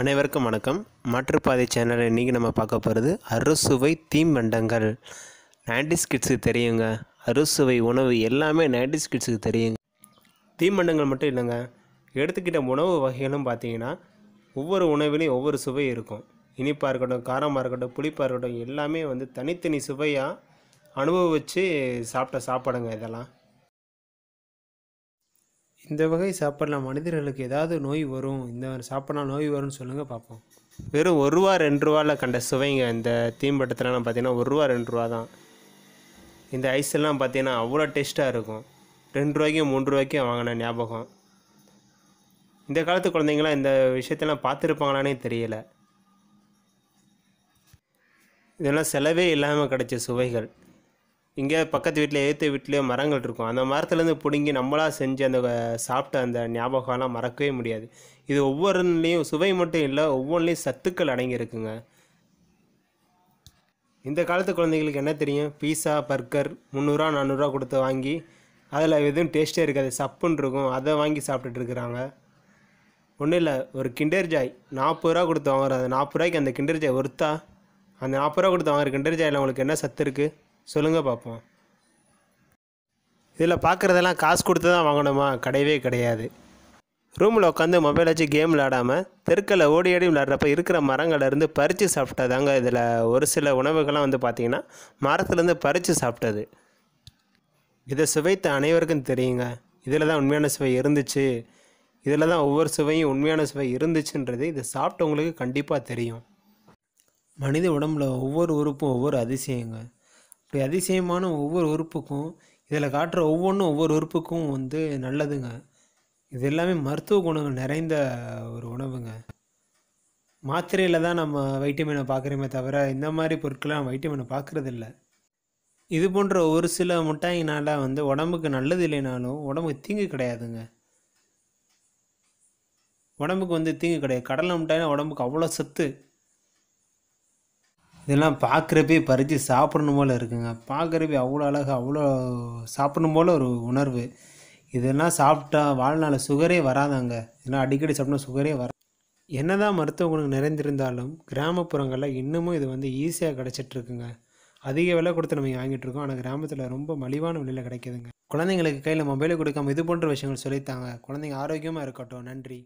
அனைவருக்கும் வணக்கம் மாற்றுப்பாதை சேனலில் இன்றைக்கி நம்ம பார்க்க போகிறது அறுசுவை தீம்பண்டங்கள் நைன்டிஸ் கிட்ஸுக்கு தெரியுங்க அறுசுவை உணவு எல்லாமே நைன்டிஸ் கிட்ஸுக்கு தெரியுங்க தீம்பண்டங்கள் மட்டும் இல்லைங்க எடுத்துக்கிட்ட உணவு வகைகளும் பார்த்தீங்கன்னா ஒவ்வொரு உணவுலேயும் ஒவ்வொரு சுவை இருக்கும் இனிப்பாக இருக்கட்டும் காரமாக இருக்கட்டும் புளிப்பாக இருக்கட்டும் எல்லாமே வந்து தனித்தனி சுவையாக அனுபவித்து சாப்பிட்ட சாப்பாடுங்க இதெல்லாம் இந்த வகை சாப்பாடில் மனிதர்களுக்கு ஏதாவது நோய் வரும் இந்த சாப்பிட்னா நோய் வரும்னு சொல்லுங்கள் பார்ப்போம் வெறும் ஒரு ரூபா ரெண்டு ரூபாவில் கண்ட சுவைங்க இந்த தீம்பட்டத்துலலாம் பார்த்தீங்கன்னா ஒரு ரூபா ரெண்டு ரூபா தான் இந்த ஐஸ் எல்லாம் பார்த்தீங்கன்னா அவ்வளோ டேஸ்ட்டாக இருக்கும் ரெண்டு ரூபாய்க்கும் மூன்று ரூபாய்க்கும் வாங்கின ஞாபகம் இந்த காலத்து குழந்தைங்களாம் இந்த விஷயத்தெல்லாம் பார்த்துருப்பாங்களானே தெரியல இதெல்லாம் செலவே இல்லாமல் கிடைச்ச சுவைகள் இங்கே பக்கத்து வீட்டில் எழுத்து வீட்லேயோ மரங்கள் இருக்கும் அந்த மரத்துலேருந்து பிடுங்கி நம்மளாக செஞ்சு அந்த சாப்பிட்ட அந்த ஞாபகம்லாம் மறக்கவே முடியாது இது ஒவ்வொருலேயும் சுவை மட்டும் இல்லை ஒவ்வொன்றிலையும் சத்துக்கள் அடங்கியிருக்குங்க இந்த காலத்து குழந்தைங்களுக்கு என்ன தெரியும் பீஸா பர்கர் முந்நூறுரூவா நானூறுரூவா கொடுத்து வாங்கி அதில் எதுவும் டேஸ்ட்டே இருக்காது சப்புன்னு இருக்கும் அதை வாங்கி சாப்பிட்டுட்டு இருக்கிறாங்க ஒன்றும் இல்லை ஒரு கிண்டர் ஜாய் நாற்பது ரூபா கொடுத்து வாங்குற அந்த நாற்பது ரூபாய்க்கு அந்த கிண்டர் ஜாய் ஒருத்தா அந்த நாற்பது ரூபா கொடுத்து வாங்குற கிண்டர் ஜாயில் உங்களுக்கு என்ன சத்து இருக்குது சொல்லுங்கள் பார்ப்போம் இதில் பார்க்குறதெல்லாம் காசு கொடுத்து தான் வாங்கணுமா கிடையவே கிடையாது ரூமில் உட்காந்து மொபைல் வச்சு கேம் விளாடாமல் தெருக்கில் ஓடி ஆடி விளாட்றப்ப இருக்கிற மரங்கள்லேருந்து பறித்து சாப்பிட்டதாங்க இதில் ஒரு சில உணவுகள்லாம் வந்து பார்த்திங்கன்னா மரத்துலேருந்து பறித்து சாப்பிட்டது இதை சுவைத்த அனைவருக்கும் தெரியுங்க இதில் தான் உண்மையான சுவை இருந்துச்சு இதில் தான் ஒவ்வொரு சுவையும் உண்மையான சுவை இருந்துச்சுன்றது இதை சாப்பிட்டவங்களுக்கு கண்டிப்பாக தெரியும் மனித உடம்புல ஒவ்வொரு உறுப்பும் ஒவ்வொரு அதிசயங்க இப்படி அதிசயமான ஒவ்வொரு உறுப்புக்கும் இதில் காட்டுற ஒவ்வொன்றும் ஒவ்வொரு உறுப்புக்கும் வந்து நல்லதுங்க இது எல்லாமே மருத்துவ குணங்கள் நிறைந்த ஒரு உணவுங்க மாத்திரையில் தான் நம்ம வைட்டமினை பார்க்குறோமே தவிர இந்த மாதிரி பொருட்கள்லாம் வைட்டமினை பார்க்குறதில்ல இது போன்ற ஒரு சில முட்டாயினால் வந்து உடம்புக்கு நல்லது இல்லைனாலும் உடம்புக்கு தீங்கு கிடையாதுங்க உடம்புக்கு வந்து தீங்கு கிடையாது கடலை முட்டாயினா உடம்புக்கு அவ்வளோ சத்து இதெல்லாம் பார்க்குறப்பே பறித்து சாப்பிடணும் போல் இருக்குங்க பார்க்குறப்பே அவ்வளோ அழகாக அவ்வளோ சாப்பிடணும் போல் ஒரு உணர்வு இதெல்லாம் சாப்பிட்டா வாழ்நாள் சுகரே வராதாங்க இதெல்லாம் அடிக்கடி சாப்பிட்டா சுகரே வரா என்ன தான் மருத்துவ குணம் நிறைந்திருந்தாலும் கிராமப்புறங்களில் இன்னமும் இது வந்து ஈஸியாக கிடச்சிட்ருக்குங்க அதிக விலை கொடுத்து நம்ம வாங்கிட்டுருக்கோம் ஆனால் கிராமத்தில் ரொம்ப மலிவான விலையில் கிடைக்கிதுங்க குழந்தைங்களுக்கு கையில் மொபைலை கொடுக்காம இது போன்ற விஷயங்கள் சொல்லித்தாங்க குழந்தைங்க ஆரோக்கியமாக இருக்கட்டும் நன்றி